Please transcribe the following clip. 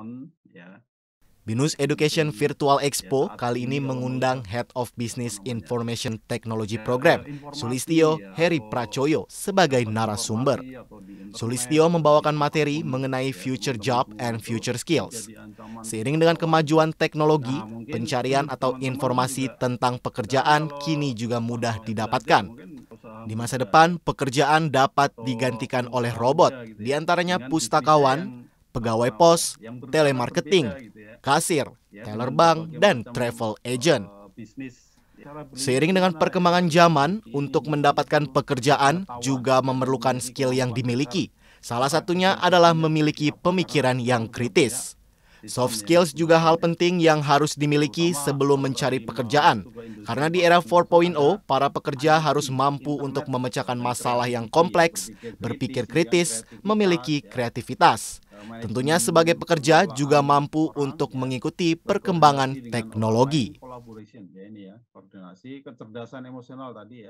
teman ya Binus Education Virtual ya, Expo kali ini mengundang Head of Business Information Technology ya, Program, Sulistio ya, Heri Pracoyo, sebagai narasumber. Sulistio membawakan materi mengenai future job and future skills. Seiring dengan kemajuan teknologi, nah, pencarian atau informasi tentang pekerjaan kini juga mudah didapatkan. Di masa depan, pekerjaan dapat digantikan oleh robot, gitu diantaranya pustakawan, pegawai pos, telemarketing, gitu ya. kasir, ya, teller bank, dan travel agent. Eh, Seiring dengan perkembangan zaman, untuk mendapatkan pekerjaan juga memerlukan skill yang dimiliki. Salah satunya adalah memiliki pemikiran yang kritis. Ya. Soft skills juga hal penting yang harus dimiliki sebelum mencari pekerjaan. Karena di era 4.0, para pekerja harus mampu untuk memecahkan masalah yang kompleks, berpikir kritis, memiliki kreativitas tentunya sebagai pekerja juga mampu untuk mengikuti perkembangan teknologi. Ya ya. Koordinasi kecerdasan emosional tadi ya.